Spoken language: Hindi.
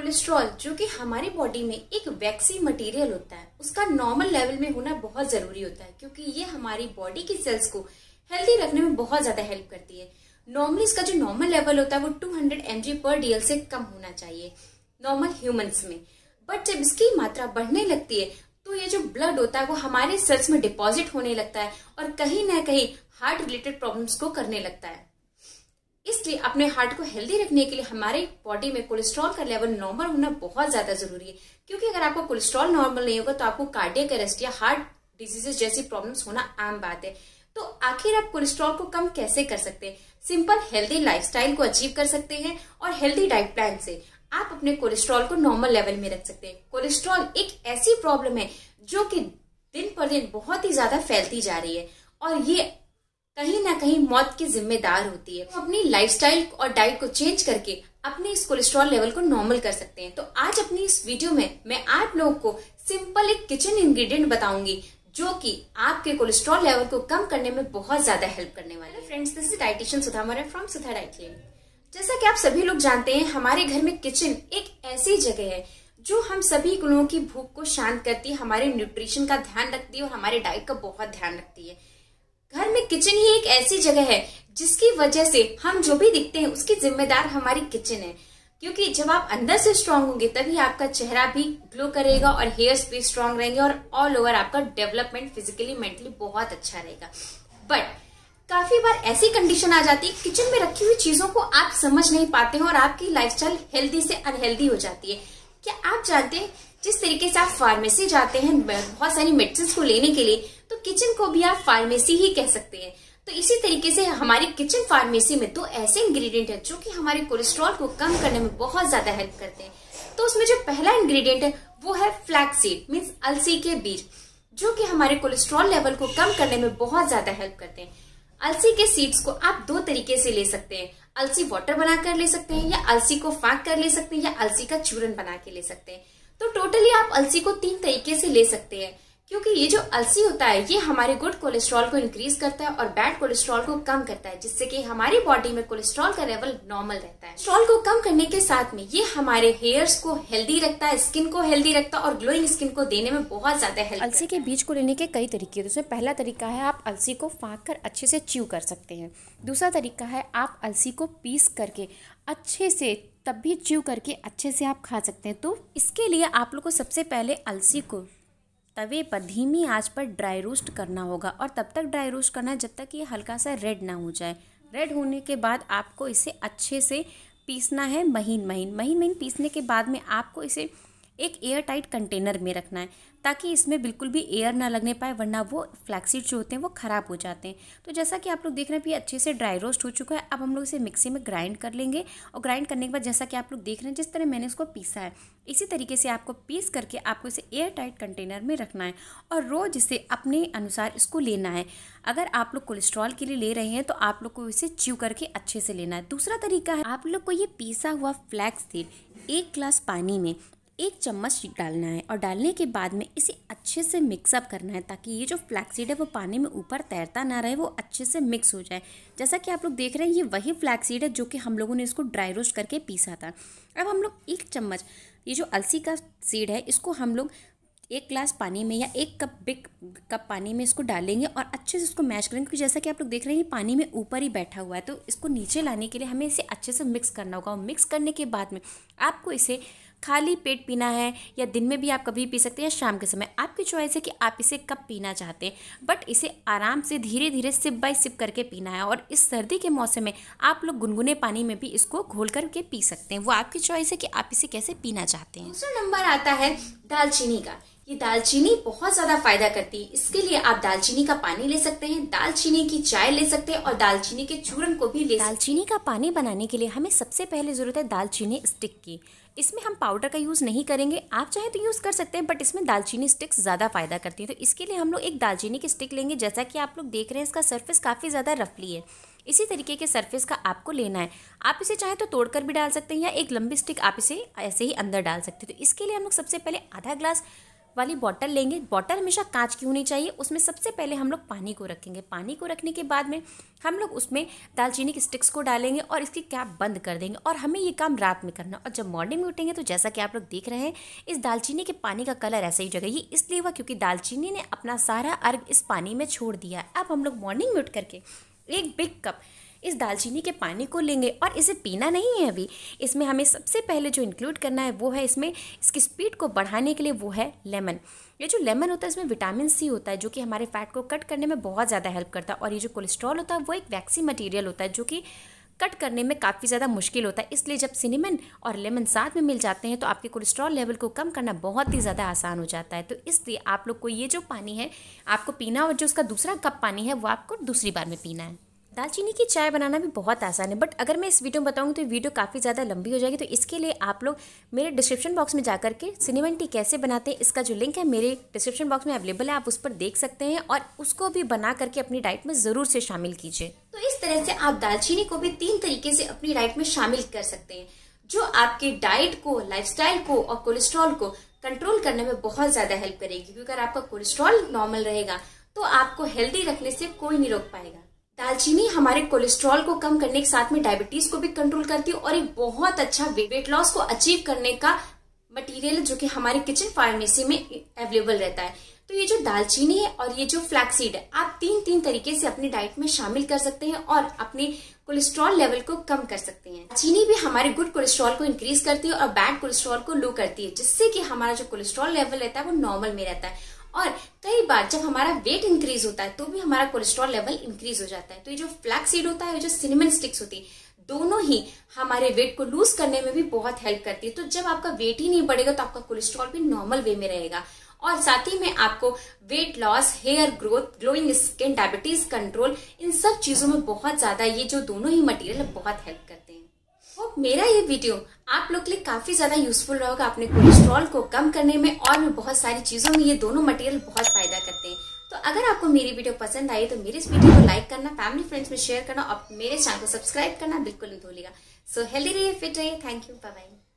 कोलेस्ट्रॉल जो कि हमारी बॉडी में एक वैक्सी मटेरियल होता है उसका नॉर्मल लेवल में होना बहुत जरूरी होता है क्योंकि ये हमारी बॉडी की सेल्स को हेल्दी रखने में बहुत ज्यादा हेल्प करती है नॉर्मली इसका जो नॉर्मल लेवल होता है वो 200 हंड्रेड पर डीएल से कम होना चाहिए नॉर्मल ह्यूमंस में बट जब इसकी मात्रा बढ़ने लगती है तो ये जो ब्लड होता है वो हमारे सेल्स में डिपॉजिट होने लगता है और कहीं ना कहीं हार्ट रिलेटेड प्रॉब्लम्स को करने लगता है इसलिए अपने हार्ट को हेल्दी रखने के लिए हमारे बॉडी में कोलेस्ट्रॉल का लेवल नॉर्मल होना बहुत ज्यादा जरूरी है क्योंकि अगर आपको कोलेस्ट्रॉल नॉर्मल नहीं होगा तो आपको कार्डियक अरेस्ट या हार्ट डिजीजेस जैसी प्रॉब्लम्स होना आम बात है तो आखिर आप कोलेस्ट्रॉल को कम कैसे कर सकते हैं सिंपल हेल्दी लाइफस्टाइल को अचीव कर सकते हैं और हेल्दी डाइट प्लान से आप अपने कोलेस्ट्रॉल को नॉर्मल लेवल में रख सकते हैं कोलेस्ट्रॉल एक ऐसी प्रॉब्लम है जो कि दिन पर दिन बहुत ही ज्यादा फैलती जा रही है और ये कहीं ना कहीं मौत की जिम्मेदार होती है तो अपनी लाइफस्टाइल और डाइट को चेंज करके अपने इस कोलेस्ट्रॉल लेवल को नॉर्मल कर सकते हैं तो आज अपनी इस वीडियो में मैं आप लोगों को सिंपल एक किचन इंग्रेडिएंट बताऊंगी जो कि आपके कोलेस्ट्रॉल लेवल को कम करने में बहुत ज्यादा हेल्प करने वाले है friends this is dietitian Sudha More from Sudha diet जैसा कि आप सभी लोग जानते हैं हमारे घर में किचन एक ऐसी जगह है जो हम सभी लोगों की भूख को शांत करती है हमारे न्यूट्रिशन का ध्यान रखती है और हमारे डाइट का बहुत ध्यान रखती है घर में किचन ही एक ऐसी जगह है जिसकी वजह से हम जो भी दिखते हैं उसकी जिम्मेदार हमारी किचन है क्योंकि जब आप अंदर से स्ट्रांग होंगे तभी आपका चेहरा भी ग्लो करेगा और हेयर्स भी स्ट्रांग रहेंगे और ऑल ओवर आपका डेवलपमेंट फिजिकली मेंटली बहुत अच्छा रहेगा बट काफी बार ऐसी कंडीशन आ जाती है किचन में रखी हुई चीजों को आप समझ नहीं पाते हो और आपकी लाइफस्टाइल हेल्दी से अनहेल्दी हो जाती है क्या आप जानते हैं जिस तरीके से आप फार्मेसी जाते हैं बहुत सारी मेडिसिन को लेने के लिए तो किचन को भी आप फार्मेसी ही कह सकते हैं तो इसी तरीके से हमारी किचन फार्मेसी में दो तो ऐसे इंग्रेडिएंट है जो कि हमारे कोलेस्ट्रॉल को कम करने में बहुत ज्यादा हेल्प करते हैं तो उसमें जो पहला इंग्रेडिएंट है वो है फ्लैक्सीड मीन्स अलसी के बीज जो कि हमारे कोलेस्ट्रॉल लेवल को कम करने में बहुत ज्यादा हेल्प करते हैं अलसी के सीड्स को आप दो तरीके से ले सकते हैं अलसी वाटर बनाकर ले सकते हैं या अलसी को फाक कर ले सकते हैं या अलसी का चूरन बना के ले सकते हैं तो टोटली आप अलसी को तीन तरीके से ले सकते हैं क्योंकि ये जो अलसी होता है ये हमारे गुड कोलेस्ट्रॉल को इंक्रीज करता है और बैड कोलेस्ट्रॉल को कम करता है जिससे कि हमारी बॉडी में कोलेस्ट्रॉल का लेवल नॉर्मल रहता है कोलेस्ट्रॉल को कम करने के साथ में ये हमारे हेयर्स को हेल्दी रखता है स्किन को हेल्दी रखता है और ग्लोइंग स्किन को देने में बहुत ज्यादा हेल्प अलसी के बीज को लेने के कई तरीके हैं हैं तो पहला तरीका है आप अलसी को फाँक कर अच्छे से च्यू कर सकते हैं दूसरा तरीका है आप अलसी को पीस करके अच्छे से तब भी च्यू करके अच्छे से आप खा सकते हैं तो इसके लिए आप लोग को सबसे पहले अलसी को तवे पर धीमी आंच पर ड्राई रोस्ट करना होगा और तब तक ड्राई रोस्ट करना है जब तक ये हल्का सा रेड ना हो जाए रेड होने के बाद आपको इसे अच्छे से पीसना है महीन महीन महीन महीन पीसने के बाद में आपको इसे एक एयर टाइट कंटेनर में रखना है ताकि इसमें बिल्कुल भी एयर ना लगने पाए वरना वो फ्लैक्सीड जो होते हैं वो ख़राब हो जाते हैं तो जैसा कि आप लोग देख रहे हैं कि अच्छे से ड्राई रोस्ट हो चुका है अब हम लोग इसे मिक्सी में ग्राइंड कर लेंगे और ग्राइंड करने के बाद जैसा कि आप लोग देख रहे हैं जिस तरह मैंने इसको पीसा है इसी तरीके से आपको पीस करके आपको इसे एयर टाइट कंटेनर में रखना है और रोज़ इसे अपने अनुसार इसको लेना है अगर आप लोग कोलेस्ट्रॉल के लिए ले रहे हैं तो आप लोग को इसे च्यू करके अच्छे से लेना है दूसरा तरीका है आप लोग को ये पीसा हुआ फ्लैक्स तेल एक ग्लास पानी में एक चम्मच डालना है और डालने के बाद में इसे अच्छे से मिक्सअप करना है ताकि ये जो फ्लैक्सीड है वो पानी में ऊपर तैरता ना रहे वो अच्छे से मिक्स हो जाए जैसा कि आप लोग देख रहे हैं ये वही फ्लैक्सीड है जो कि हम लोगों ने इसको ड्राई रोस्ट करके पीसा था अब हम लोग एक चम्मच ये जो अलसी का सीड है इसको हम लोग एक ग्लास पानी में या एक कप बिग कप पानी में इसको डालेंगे और अच्छे से इसको मैश करेंगे क्योंकि जैसा कि आप लोग देख रहे हैं ये पानी में ऊपर ही बैठा हुआ है तो इसको नीचे लाने के लिए हमें इसे अच्छे से मिक्स करना होगा और मिक्स करने के बाद में आपको इसे खाली पेट पीना है या दिन में भी आप कभी पी सकते हैं या शाम के समय आपकी चॉइस है कि आप इसे कब पीना चाहते हैं बट इसे आराम से धीरे धीरे सिप बाई सिप करके पीना है और इस सर्दी के मौसम में आप लोग गुनगुने पानी में भी इसको घोल करके पी सकते हैं वो आपकी चॉइस है कि आप इसे कैसे पीना चाहते हैं दूसरा नंबर आता है दालचीनी का ये दालचीनी बहुत ज्यादा फायदा करती है इसके लिए आप दालचीनी का पानी ले सकते हैं दालचीनी की चाय ले सकते हैं और दालचीनी के चूरन को भी ले दालचीनी का पानी बनाने के लिए हमें सबसे पहले जरूरत है दालचीनी स्टिक की इसमें हम पाउडर का यूज़ नहीं करेंगे आप चाहे तो यूज़ कर सकते हैं बट इसमें दालचीनी स्टिक्स ज़्यादा फायदा करती है तो इसके लिए हम लोग एक दालचीनी की स्टिक लेंगे जैसा कि आप लोग देख रहे हैं इसका सर्फेस काफ़ी ज़्यादा रफली है इसी तरीके के सरफेस का आपको लेना है आप इसे चाहे तो तोड़कर भी डाल सकते हैं या एक लंबी स्टिक आप इसे ऐसे ही अंदर डाल सकते हैं तो इसके लिए हम लोग सबसे पहले आधा ग्लास वाली बॉटल लेंगे बॉटल हमेशा कांच की होनी चाहिए उसमें सबसे पहले हम लोग पानी को रखेंगे पानी को रखने के बाद में हम लोग उसमें दालचीनी के स्टिक्स को डालेंगे और इसकी कैप बंद कर देंगे और हमें ये काम रात में करना और जब मॉर्निंग में उठेंगे तो जैसा कि आप लोग देख रहे हैं इस दालचीनी के पानी का कलर ऐसा ही जगह ये इसलिए हुआ क्योंकि दालचीनी ने अपना सारा अर्घ इस पानी में छोड़ दिया अब हम लोग मॉर्निंग में उठ करके एक बिग कप इस दालचीनी के पानी को लेंगे और इसे पीना नहीं है अभी इसमें हमें सबसे पहले जो इंक्लूड करना है वो है इसमें इसकी स्पीड को बढ़ाने के लिए वो है लेमन ये जो लेमन होता है इसमें विटामिन सी होता है जो कि हमारे फैट को कट करने में बहुत ज़्यादा हेल्प करता है और ये जो कोलेस्ट्रॉल होता है वो एक वैक्सी मटेरियल होता है जो कि कट करने में काफ़ी ज़्यादा मुश्किल होता है इसलिए जब सिनेमन और लेमन साथ में मिल जाते हैं तो आपके कोलेस्ट्रॉल लेवल को कम करना बहुत ही ज़्यादा आसान हो जाता है तो इसलिए आप लोग को ये जो पानी है आपको पीना और जो उसका दूसरा कप पानी है वो आपको दूसरी बार में पीना है दालचीनी की चाय बनाना भी बहुत आसान है बट अगर मैं इस वीडियो में बताऊँगी तो वीडियो काफ़ी ज़्यादा लंबी हो जाएगी तो इसके लिए आप लोग मेरे डिस्क्रिप्शन बॉक्स में जाकर के सिनेमन टी कैसे बनाते हैं इसका जो लिंक है मेरे डिस्क्रिप्शन बॉक्स में अवेलेबल है आप उस पर देख सकते हैं और उसको भी बना करके अपनी डाइट में ज़रूर से शामिल कीजिए तो इस तरह से आप दालचीनी को भी तीन तरीके से अपनी डाइट में शामिल कर सकते हैं जो आपकी डाइट को लाइफस्टाइल को और कोलेस्ट्रॉल को कंट्रोल करने में बहुत ज़्यादा हेल्प करेगी क्योंकि अगर आपका कोलेस्ट्रॉल नॉर्मल रहेगा तो आपको हेल्दी रखने से कोई नहीं रोक पाएगा दालचीनी हमारे कोलेस्ट्रॉल को कम करने के साथ में डायबिटीज को भी कंट्रोल करती है और एक बहुत अच्छा वेट लॉस को अचीव करने का मटेरियल जो कि हमारे किचन फार्मेसी में अवेलेबल रहता है तो ये जो दालचीनी है और ये जो फ्लैक्सीड है आप तीन तीन तरीके से अपनी डाइट में शामिल कर सकते हैं और अपने कोलेस्ट्रॉल लेवल को कम कर सकते हैं चीनी भी हमारे गुड कोलेस्ट्रॉल को इंक्रीज करती है और बैड कोलेस्ट्रॉल को लो करती है जिससे कि हमारा जो कोलेस्ट्रॉल लेवल रहता है वो नॉर्मल में रहता है और कई बार जब हमारा वेट इंक्रीज होता है तो भी हमारा कोलेस्ट्रॉल लेवल इंक्रीज हो जाता है तो ये जो फ्लैक्सीड होता है जो सिनेमन स्टिक्स होती है दोनों ही हमारे वेट को लूज करने में भी बहुत हेल्प करती है तो जब आपका वेट ही नहीं बढ़ेगा तो आपका कोलेस्ट्रॉल भी नॉर्मल वे में रहेगा और साथ ही में आपको weight loss hair growth glowing skin diabetes control इन सब चीजों में बहुत ज्यादा ये जो दोनों ही मटेरियल बहुत हेल्प करते हैं होप मेरा ये वीडियो आप लोग के लिए काफी ज्यादा यूजफुल रहेगा अपने कोलेस्ट्रॉल को कम करने में और भी बहुत सारी चीजों में ये दोनों मटेरियल बहुत फायदा करते हैं तो अगर आपको मेरी वीडियो पसंद आई तो मेरे इस वीडियो को लाइक करना फैमिली फ्रेंड्स में शेयर करना और मेरे चैनल को सब्सक्राइब करना बिल्कुल नहीं भूलेगा सो हेल्दी रहिए फिट रहिए थैंक यू बाय